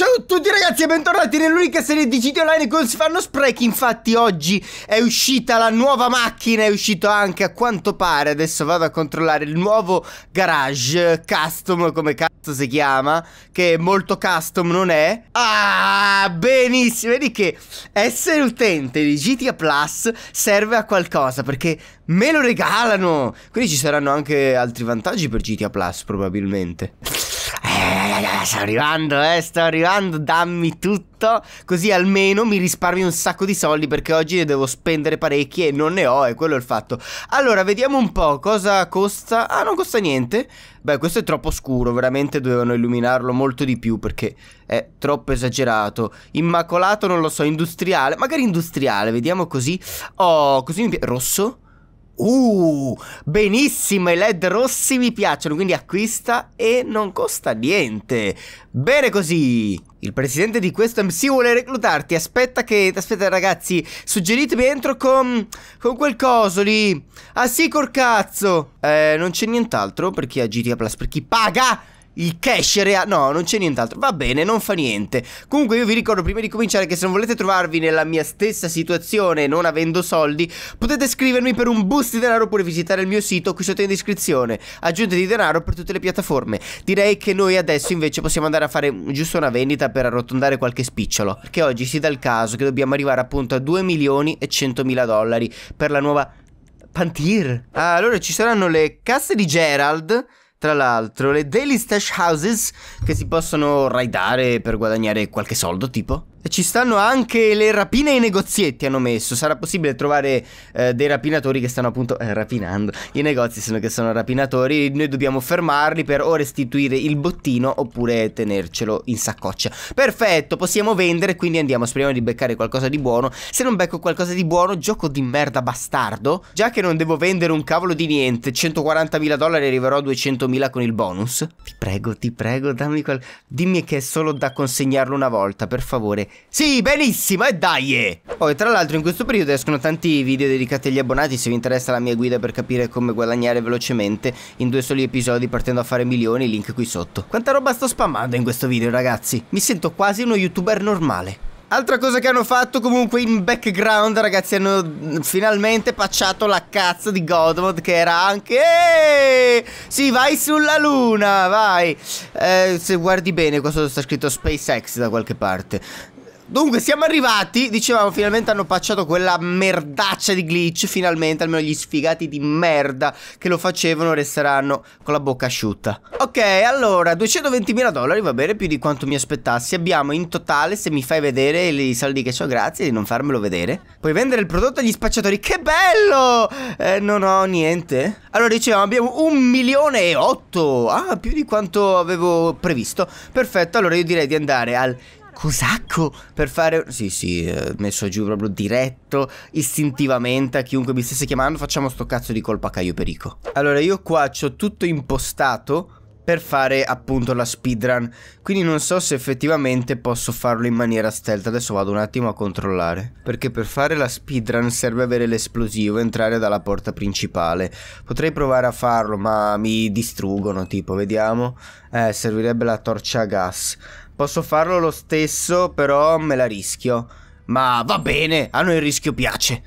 Ciao a tutti ragazzi e bentornati nell'unica serie di GT Online con si fanno sprechi Infatti oggi è uscita la nuova macchina, è uscito anche a quanto pare Adesso vado a controllare il nuovo garage eh, custom come cazzo si chiama Che molto custom non è Ah benissimo, vedi che essere utente di GTA Plus serve a qualcosa Perché me lo regalano Quindi ci saranno anche altri vantaggi per GTA Plus probabilmente eh, sto arrivando, eh, sto arrivando, dammi tutto, così almeno mi risparmi un sacco di soldi perché oggi ne devo spendere parecchi e non ne ho, e quello è il fatto. Allora, vediamo un po' cosa costa. Ah, non costa niente. Beh, questo è troppo scuro, veramente dovevano illuminarlo molto di più perché è troppo esagerato. Immacolato, non lo so, industriale, magari industriale, vediamo così. Oh, così mi piace. Rosso? Uh, benissimo, i led rossi mi piacciono, quindi acquista e non costa niente. Bene così. Il presidente di questo MC vuole reclutarti, aspetta che... Aspetta ragazzi, suggeritemi entro con... con quel coso lì. Ah sì, col cazzo. Eh, non c'è nient'altro per chi ha GTA Plus, per chi paga il cash reale No non c'è nient'altro Va bene non fa niente Comunque io vi ricordo prima di cominciare Che se non volete trovarvi nella mia stessa situazione Non avendo soldi Potete scrivermi per un boost di denaro Oppure visitare il mio sito qui sotto in descrizione Aggiunte di denaro per tutte le piattaforme Direi che noi adesso invece possiamo andare a fare Giusto una vendita per arrotondare qualche spicciolo Perché oggi si dà il caso che dobbiamo arrivare appunto A 2 milioni e 100 mila dollari Per la nuova Pantir Allora ci saranno le casse di Gerald tra l'altro, le daily stash houses che si possono raidare per guadagnare qualche soldo, tipo? ci stanno anche le rapine ai negozietti hanno messo. Sarà possibile trovare eh, dei rapinatori che stanno appunto eh, rapinando. I negozi sono che sono rapinatori, noi dobbiamo fermarli per o restituire il bottino oppure tenercelo in saccoccia. Perfetto, possiamo vendere, quindi andiamo, speriamo di beccare qualcosa di buono. Se non becco qualcosa di buono, gioco di merda bastardo. Già che non devo vendere un cavolo di niente, 140.000 dollari arriverò a 200.000 con il bonus. Ti prego, ti prego, dammi qual... Dimmi che è solo da consegnarlo una volta, per favore. Sì, benissimo, e dai! Eh. Poi, tra l'altro in questo periodo escono tanti video dedicati agli abbonati se vi interessa la mia guida per capire come guadagnare velocemente in due soli episodi partendo a fare milioni, link qui sotto. Quanta roba sto spammando in questo video, ragazzi? Mi sento quasi uno youtuber normale. Altra cosa che hanno fatto comunque in background ragazzi hanno finalmente pacciato la cazzo di Godmod che era anche Eeeh! Sì vai sulla luna vai eh, Se guardi bene qua sotto sta scritto SpaceX da qualche parte Dunque siamo arrivati, dicevamo finalmente hanno pacciato quella merdaccia di glitch, finalmente almeno gli sfigati di merda che lo facevano resteranno con la bocca asciutta. Ok, allora 220.000 dollari va bene più di quanto mi aspettassi, abbiamo in totale se mi fai vedere i soldi che ho grazie di non farmelo vedere. Puoi vendere il prodotto agli spacciatori, che bello! Eh, non ho niente. Allora dicevamo abbiamo un milione e otto, ah più di quanto avevo previsto. Perfetto, allora io direi di andare al Cosacco per fare... Sì, sì, eh, messo giù proprio diretto, istintivamente a chiunque mi stesse chiamando, facciamo sto cazzo di colpa a Caio Perico. Allora, io qua ho tutto impostato per fare appunto la speedrun. Quindi non so se effettivamente posso farlo in maniera stealth. Adesso vado un attimo a controllare. Perché per fare la speedrun serve avere l'esplosivo e entrare dalla porta principale. Potrei provare a farlo, ma mi distruggono, tipo, vediamo. Eh, servirebbe la torcia a gas. Posso farlo lo stesso, però me la rischio. Ma va bene, a noi il rischio piace.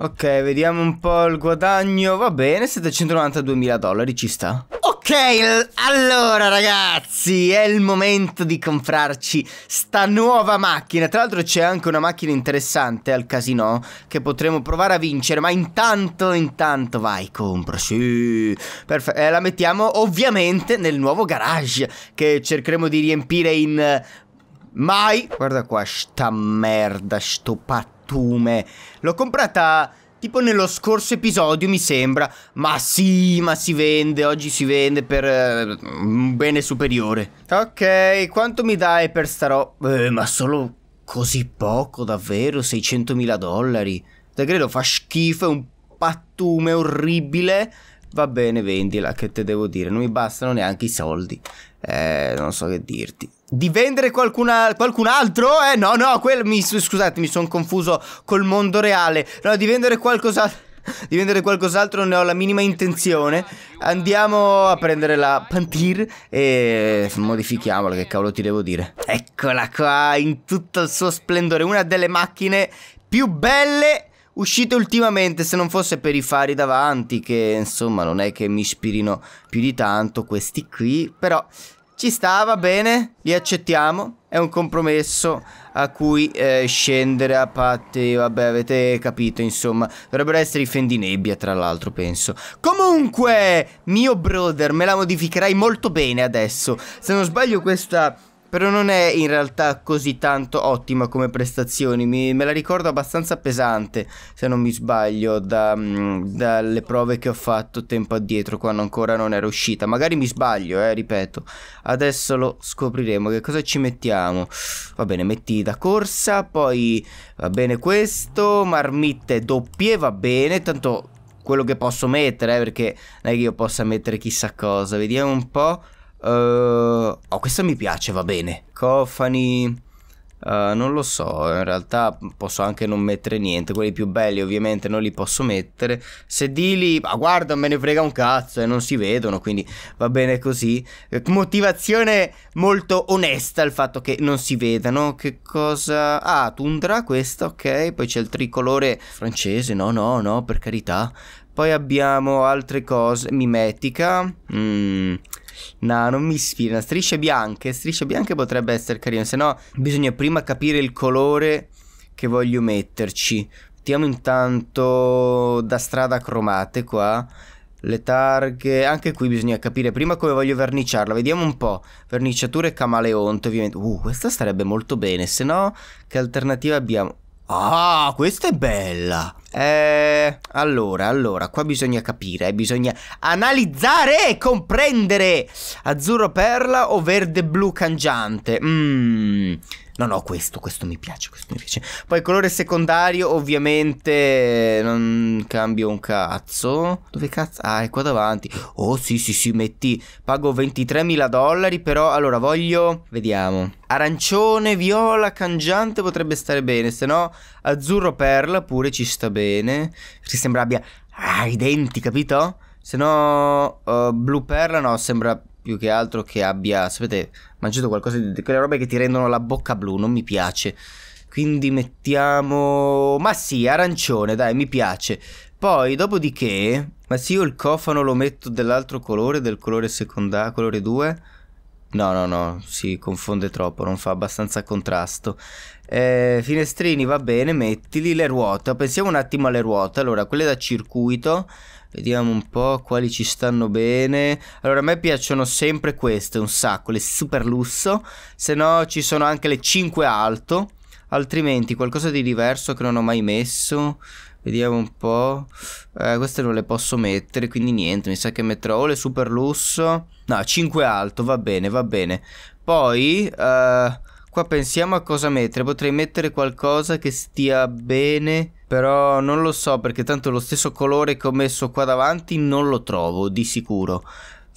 Ok, vediamo un po' il guadagno. Va bene, 792.000 dollari ci sta. Ok, allora ragazzi, è il momento di comprarci sta nuova macchina. Tra l'altro c'è anche una macchina interessante al casino che potremo provare a vincere, ma intanto, intanto vai, compra, sì. Perfetto, eh, la mettiamo ovviamente nel nuovo garage che cercheremo di riempire in... Eh, mai! Guarda qua, sta merda, sto pattume. L'ho comprata Tipo nello scorso episodio mi sembra, ma sì, ma si vende, oggi si vende per eh, un bene superiore. Ok, quanto mi dai per sta roba? Eh, ma solo così poco, davvero? 600.000 dollari? Te credo fa schifo, è un pattume orribile. Va bene, vendila, che te devo dire, non mi bastano neanche i soldi. Eh, non so che dirti. Di vendere qualcuna, qualcun altro? Eh no, no, quel, mi, scusate, mi sono confuso col mondo reale. No, di vendere qualcos'altro. Di vendere qualcos'altro non ne ho la minima intenzione. Andiamo a prendere la Pantir e modifichiamola, che cavolo ti devo dire. Eccola qua, in tutto il suo splendore, una delle macchine più belle uscite ultimamente se non fosse per i fari davanti che insomma non è che mi ispirino più di tanto questi qui però ci sta, va bene, li accettiamo. È un compromesso a cui eh, scendere a patti, vabbè, avete capito, insomma. Dovrebbero essere i fendinebbia, tra l'altro, penso. Comunque, mio brother, me la modificherai molto bene adesso. Se non sbaglio questa però non è in realtà così tanto ottima come prestazioni, mi, me la ricordo abbastanza pesante, se non mi sbaglio, da, mm, dalle prove che ho fatto tempo addietro, quando ancora non era uscita. Magari mi sbaglio, eh, ripeto. Adesso lo scopriremo, che cosa ci mettiamo? Va bene, metti da corsa, poi va bene questo, marmitte doppie, va bene, tanto quello che posso mettere, eh, perché non è che io possa mettere chissà cosa. Vediamo un po'. Uh, oh, questa mi piace, va bene. Cofani... Uh, non lo so, in realtà posso anche non mettere niente, quelli più belli ovviamente non li posso mettere. Sedili, ma guarda, me ne frega un cazzo e eh, non si vedono, quindi va bene così. Eh, motivazione molto onesta il fatto che non si vedano. Che cosa? Ah, tundra questa, ok, poi c'è il tricolore francese, no, no, no, per carità. Poi abbiamo altre cose, mimetica. Mmm No, non mi ispira. Strisce bianche. Strisce bianche potrebbe essere carino. Se no, bisogna prima capire il colore che voglio metterci. Mettiamo intanto da strada cromate qua. Le targhe, anche qui bisogna capire prima come voglio verniciarla, vediamo un po'. Verniciature camaleonte ovviamente. Uh, questa starebbe molto bene, se no che alternativa abbiamo? Ah, questa è bella! Eh, allora, allora, qua bisogna capire, eh, bisogna analizzare e comprendere. Azzurro perla o verde blu cangiante? Mmm. No, no, questo, questo mi piace, questo mi piace. Poi colore secondario, ovviamente, non cambio un cazzo. Dove cazzo? Ah, è qua davanti. Oh, sì, sì, sì, metti. Pago 23.000 dollari, però, allora, voglio... Vediamo. Arancione, viola, cangiante potrebbe stare bene, se no azzurro perla pure ci sta bene bene, perché sembra abbia ah, i denti, capito? Se no, uh, Blue Perla no, sembra più che altro che abbia, sapete, mangiato qualcosa di quelle robe che ti rendono la bocca blu, non mi piace. Quindi mettiamo, ma sì, arancione, dai, mi piace. Poi, dopodiché, ma se io il cofano lo metto dell'altro colore, del colore secondario, colore 2... No, no, no, si confonde troppo, non fa abbastanza contrasto. Eh, finestrini va bene, mettili le ruote. Pensiamo un attimo alle ruote. Allora, quelle da circuito. Vediamo un po' quali ci stanno bene. Allora, a me piacciono sempre queste, un sacco, le super lusso. Se no, ci sono anche le 5 alto. Altrimenti, qualcosa di diverso che non ho mai messo. Vediamo un po'. Eh, queste non le posso mettere, quindi niente. Mi sa che metterò o le super lusso. No, 5 alto, va bene, va bene. Poi, eh, qua pensiamo a cosa mettere. Potrei mettere qualcosa che stia bene. Però non lo so perché tanto lo stesso colore che ho messo qua davanti non lo trovo di sicuro.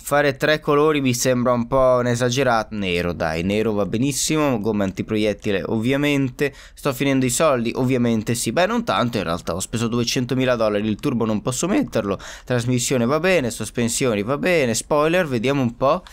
Fare tre colori mi sembra un po' un esagerato. Nero, dai, nero va benissimo. Gomme antiproiettile, ovviamente. Sto finendo i soldi, ovviamente sì. Beh, non tanto in realtà. Ho speso 200.000 dollari. Il turbo non posso metterlo. Trasmissione va bene, sospensioni va bene. Spoiler, vediamo un po'.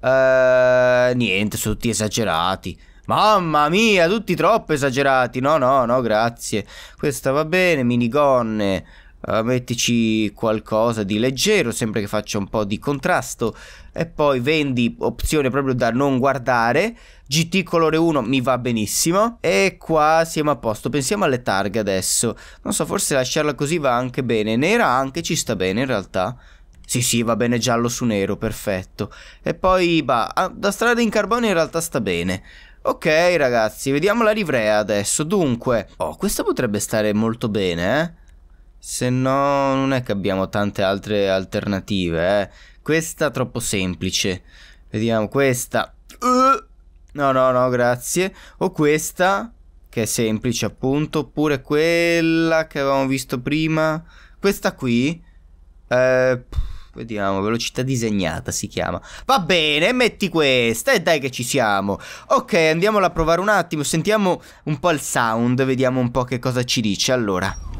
Uh, niente, sono tutti esagerati. Mamma mia, tutti troppo esagerati. No, no, no, grazie. Questa va bene. Minigonne. Eh, mettici qualcosa di leggero, sempre che faccia un po' di contrasto e poi vendi opzione proprio da non guardare. GT colore 1 mi va benissimo e qua siamo a posto. Pensiamo alle targhe adesso. Non so, forse lasciarla così va anche bene. Nera anche ci sta bene in realtà. Sì, sì, va bene giallo su nero, perfetto. E poi, bah, ah, da strada in carbonio in realtà sta bene. Ok ragazzi, vediamo la livrea adesso. Dunque, oh, questa potrebbe stare molto bene, eh. Se no, non è che abbiamo tante altre alternative, eh. Questa troppo semplice. Vediamo, questa... Uh! No, no, no, grazie. O questa, che è semplice appunto, oppure quella che avevamo visto prima. Questa qui. Eh, vediamo, velocità disegnata si chiama. Va bene, metti questa e dai che ci siamo. Ok, andiamola a provare un attimo, sentiamo un po' il sound, vediamo un po' che cosa ci dice. Allora...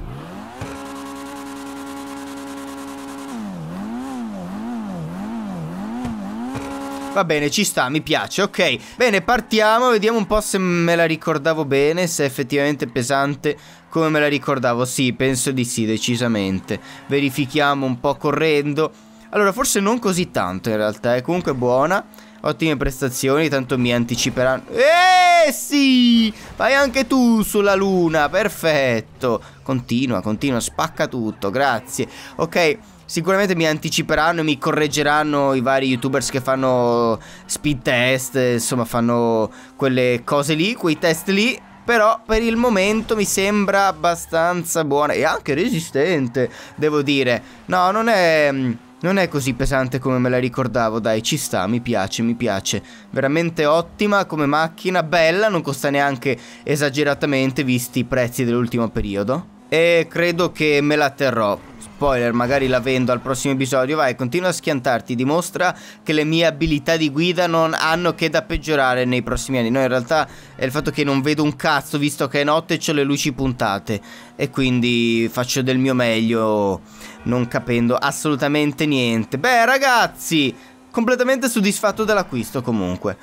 Va bene, ci sta, mi piace, ok. Bene, partiamo, vediamo un po' se me la ricordavo bene, se è effettivamente pesante come me la ricordavo. Sì, penso di sì, decisamente. Verifichiamo un po' correndo. Allora, forse non così tanto in realtà, è comunque buona. Ottime prestazioni, tanto mi anticiperanno. Eh sì! Vai anche tu sulla luna, perfetto. Continua, continua, spacca tutto, grazie. Ok, Sicuramente mi anticiperanno e mi correggeranno i vari youtubers che fanno speed test, insomma fanno quelle cose lì, quei test lì. Però per il momento mi sembra abbastanza buona e anche resistente, devo dire. No, non è... Non è così pesante come me la ricordavo, dai, ci sta, mi piace, mi piace. Veramente ottima come macchina, bella, non costa neanche esageratamente visti i prezzi dell'ultimo periodo. E credo che me la terrò spoiler, magari la vendo al prossimo episodio, vai, continua a schiantarti, dimostra che le mie abilità di guida non hanno che da peggiorare nei prossimi anni. No, in realtà è il fatto che non vedo un cazzo visto che è notte e ho le luci puntate e quindi faccio del mio meglio non capendo assolutamente niente. Beh, ragazzi, completamente soddisfatto dell'acquisto comunque.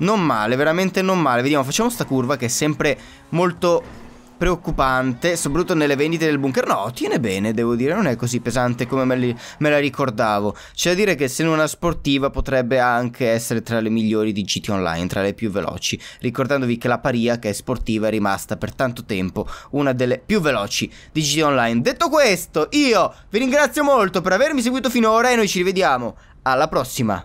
Non male, veramente non male. Vediamo, facciamo sta curva che è sempre molto preoccupante, soprattutto nelle vendite del bunker. No, tiene bene, devo dire, non è così pesante come me, li, me la ricordavo. C'è da dire che se non una sportiva potrebbe anche essere tra le migliori di GT Online, tra le più veloci, ricordandovi che la paria che è sportiva è rimasta per tanto tempo una delle più veloci di GT Online. Detto questo, io vi ringrazio molto per avermi seguito finora e noi ci rivediamo alla prossima.